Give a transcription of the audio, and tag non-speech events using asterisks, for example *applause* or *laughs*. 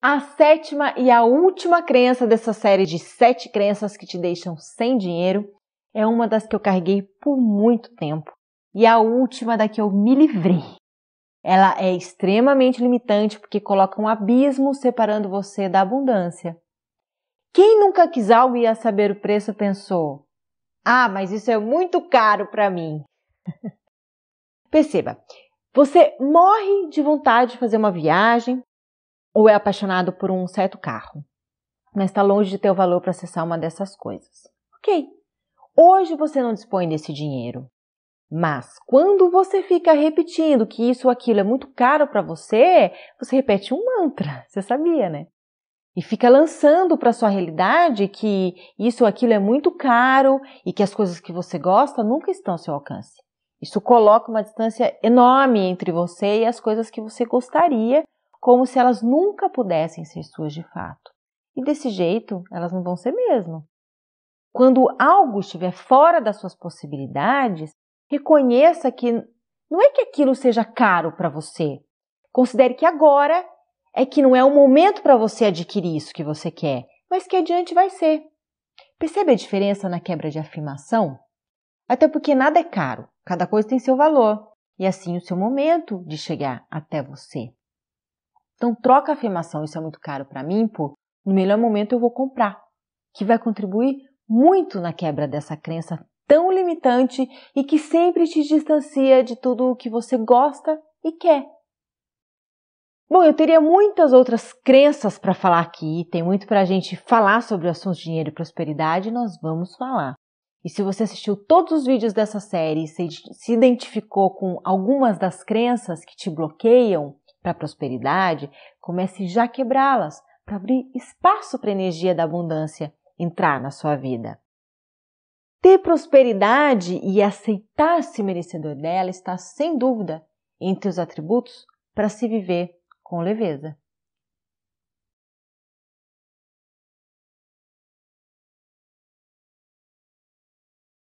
A sétima e a última crença dessa série de sete crenças que te deixam sem dinheiro é uma das que eu carreguei por muito tempo e a última da que eu me livrei. Ela é extremamente limitante porque coloca um abismo separando você da abundância. Quem nunca quis algo e ia saber o preço pensou: "Ah, mas isso é muito caro para mim". *laughs* Perceba, você morre de vontade de fazer uma viagem, ou é apaixonado por um certo carro, mas está longe de ter o valor para acessar uma dessas coisas. Ok, hoje você não dispõe desse dinheiro, mas quando você fica repetindo que isso ou aquilo é muito caro para você, você repete um mantra, *laughs* você sabia, né? E fica lançando para sua realidade que isso ou aquilo é muito caro e que as coisas que você gosta nunca estão ao seu alcance. Isso coloca uma distância enorme entre você e as coisas que você gostaria como se elas nunca pudessem ser suas de fato. E desse jeito, elas não vão ser mesmo. Quando algo estiver fora das suas possibilidades, reconheça que não é que aquilo seja caro para você. Considere que agora é que não é o momento para você adquirir isso que você quer, mas que adiante vai ser. Percebe a diferença na quebra de afirmação? Até porque nada é caro, cada coisa tem seu valor, e assim o seu momento de chegar até você. Então troca a afirmação, isso é muito caro para mim, por no melhor momento eu vou comprar, que vai contribuir muito na quebra dessa crença tão limitante e que sempre te distancia de tudo o que você gosta e quer. Bom, eu teria muitas outras crenças para falar aqui, tem muito para a gente falar sobre o assunto dinheiro e prosperidade, nós vamos falar. E se você assistiu todos os vídeos dessa série e se identificou com algumas das crenças que te bloqueiam, para a prosperidade, comece já a quebrá-las para abrir espaço para a energia da abundância entrar na sua vida. Ter prosperidade e aceitar-se merecedor dela está, sem dúvida, entre os atributos para se viver com leveza.